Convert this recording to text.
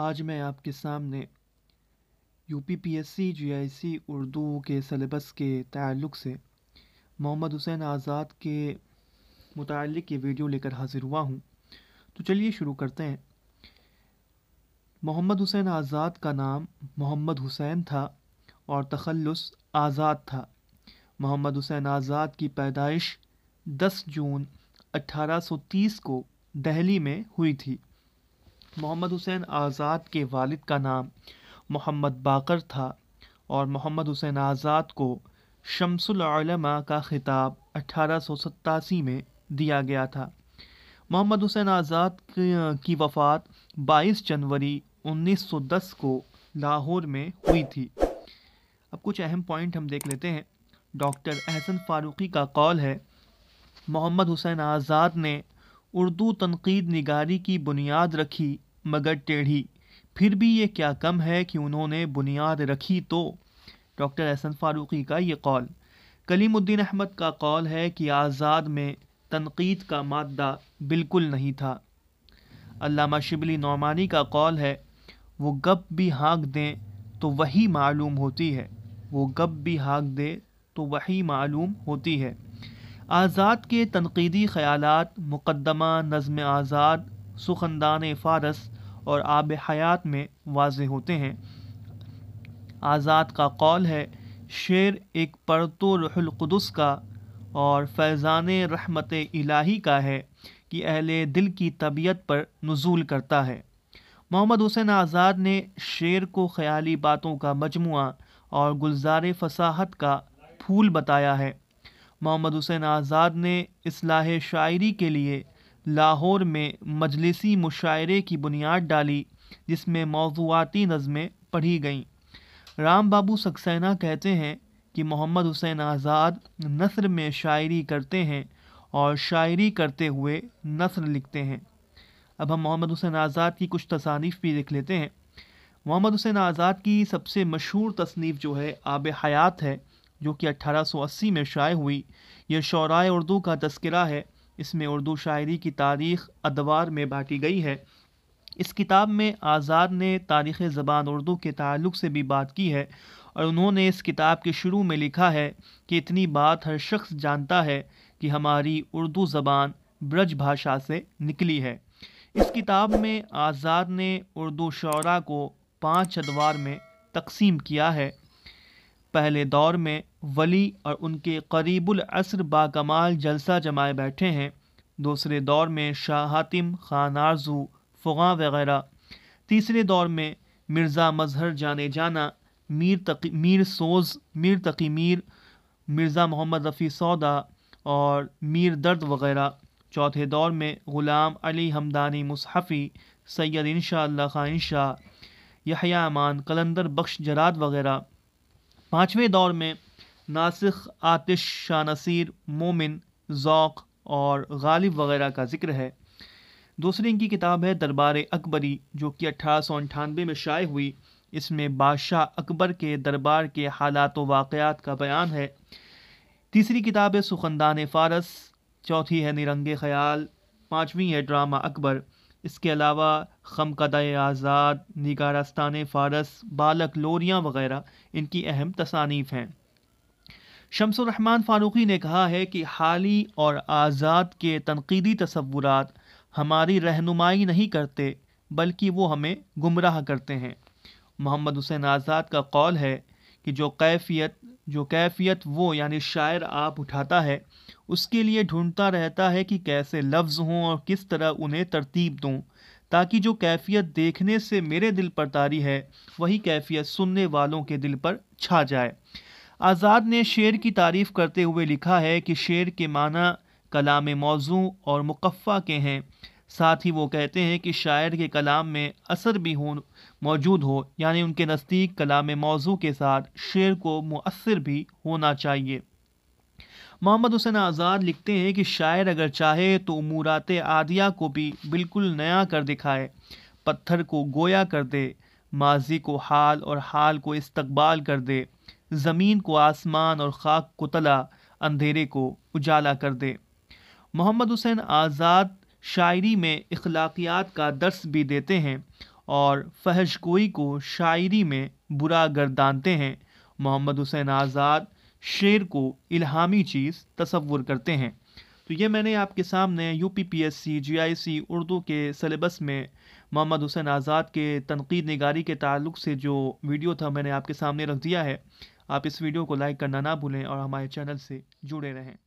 आज मैं आपके सामने U P P S C G I C Urdu के सलेबस के तल्लक से मोहम्मद हुसैन आज़ाद के मुतल ये वीडियो लेकर हाज़िर हुआ हूँ तो चलिए शुरू करते हैं मोहम्मद हुसैन आज़ाद का नाम मोहम्मद हुसैन था और तखलस आज़ाद था मोहम्मद हुसैन आज़ाद की पैदाइश 10 जून 1830 को दहली में हुई थी मोहम्मद हुसैन आज़ाद के वालिद का नाम मोहम्मद बाकर था और मोहम्मद हुसैन आज़ाद को शमसलमा का ख़िताब अठारह में दिया गया था मोहम्मद हुसैन आज़ाद की वफ़ात 22 जनवरी 1910 को लाहौर में हुई थी अब कुछ अहम पॉइंट हम देख लेते हैं डॉक्टर अहसन फारूकी का कौल है मोहम्मद हुसैन आज़ाद ने उर्दू तनकीद निगारी की बुनियाद रखी मगर टेढ़ी फिर भी ये क्या कम है कि उन्होंने बुनियाद रखी तो डॉक्टर एहसन फारूकी का ये कौल कलीमुद्दीन अहमद का कौल है कि आज़ाद में तनकीद का मादा बिल्कुल नहीं था अलामा शिबली नौमानी का कौल है वो गप भी हाँक दें तो वही मालूम होती है वो गप भी हाँक दे तो वही मालूम होती है आज़ाद के तनकीदी ख्याल मुकदमा नज़म आज़ाद सुखनदान फ़ारस और आब हयात में वाज होते हैं आज़ाद का कौल है शेर एक परतो रहलक़ुदस का और फैज़ान रहमत इलाही का है कि अहले दिल की तबीयत पर नज़ूल करता है मोहम्मद हुसैन आज़ाद ने शेर को ख़याली बातों का मजमू और गुलजार फसाहत का फूल बताया है मोहम्मद हुसैन आज़ाद ने असलाह शायरी के लिए लाहौर में मजलिसी मुशायरे की बुनियाद डाली जिसमें मौजूदी नज़में पढ़ी गईं राम बाबू सक्सेना कहते हैं कि मोहम्मद हुसैन आज़ाद नसर में शायरी करते हैं और शायरी करते हुए नसर लिखते हैं अब हम मोहम्मद हुसैन आज़ाद की कुछ तसानीफ भी लिख लेते हैं मोहम्मद हुसैन आज़ाद की सबसे मशहूर तसनीफ़ जो है आब हयात है जो कि 1880 में शाये हुई यह शराय उर्दू का तस्करा है इसमें उर्दू शायरी की तारीख़ अदवार में बांटी गई है इस किताब में आज़ाद ने तारीख़ ज़बान उर्दू के ताल्लुक से भी बात की है और उन्होंने इस किताब के शुरू में लिखा है कि इतनी बात हर शख्स जानता है कि हमारी उर्दू ज़बान ब्रज भाषा से निकली है इस किताब में आज़ाद ने उर्दू शरा को पाँच अदवार में तकसीम किया है पहले दौर में वली और उनके करीबुल असर बाकमाल जलसा जमाए बैठे हैं दूसरे दौर में शाह हातिम खान आरजू फ़ुआ वगैरह तीसरे दौर में मिर्ज़ा मजहर जाने जाना मीर तकी मीर सोज मीर तकी मीर मिर्ज़ा मोहम्मद रफ़ी सौदा और मीर दर्द वगैरह चौथे दौर में ग़ुलाम अली हमदानी मुसहफ़ी सैयद इनशा खान शाह यहया अमान कलंदर बख्श जरात वगैरह पाँचवें दौर में नासिक आतिश शाह नसीर मोमिन ओक और गालिब वगैरह का ज़िक्र है दूसरी इनकी किताब है दरबार अकबरी जो कि अठारह सौ अंठानवे में शाये हुई इसमें बादशाह अकबर के दरबार के हालात व वाक़ात का बयान है तीसरी किताब है सुखंदान फ़ारस चौथी है निरंगे ख्याल पाँचवीं है ड्रामा अकबर इसके अलावा खम आज़ाद निगारस्तान फ़ारस बालक लोरियाँ वग़ैरह इनकी अहम तसानीफ़ हैं शमसरहमान फ़ारूक़ी ने कहा है कि हाली और आज़ाद के तनकीदी तस्वूर हमारी रहनुमाई नहीं करते बल्कि वो हमें गुमराह करते हैं मोहम्मद हुसैन आज़ाद का कौल है कि जो कैफियत जो कैफियत वो यानी शायर आप उठाता है उसके लिए ढूंढता रहता है कि कैसे लफ्ज़ हों और किस तरह उन्हें तरतीब दूँ ताकि जो कैफियत देखने से मेरे दिल पर तारी है वही कैफियत सुनने वालों के दिल पर छा जाए आज़ाद ने शेर की तारीफ़ करते हुए लिखा है कि शेर के माना कलाम मौजू और मुकफ़ा के हैं साथ ही वो कहते हैं कि शायर के कलाम में असर भी हो मौजूद हो यानी उनके नज़दीक कलाम मौजू के साथ शेर को मुअसर भी होना चाहिए मोहम्मद हुसैन आज़ाद लिखते हैं कि शायर अगर चाहे तो अमूरात आदिया को भी बिल्कुल नया कर दिखाए पत्थर को गोया कर दे माजी को हाल और हाल को इस्तबाल कर दे ज़मीन को आसमान और ख़ाक को तला अंधेरे को उजाला कर दे मोहम्मद हुसैन आज़ाद शायरी में अखलाकियात का दर्स भी देते हैं और फ़हज गोई को शायरी में बुरा गर्दानते हैं मोहम्मद हुसैन आज़ाद शेर को इल्हामी चीज़ तस्वुर करते हैं तो ये मैंने आपके सामने U P P S C G I C Urdu के सलेबस में मोहम्मद हुसैन आज़ाद के तनकीद निगारी के ताल्लुक से जो वीडियो था मैंने आपके सामने रख दिया है आप इस वीडियो को लाइक करना ना भूलें और हमारे चैनल से जुड़े रहें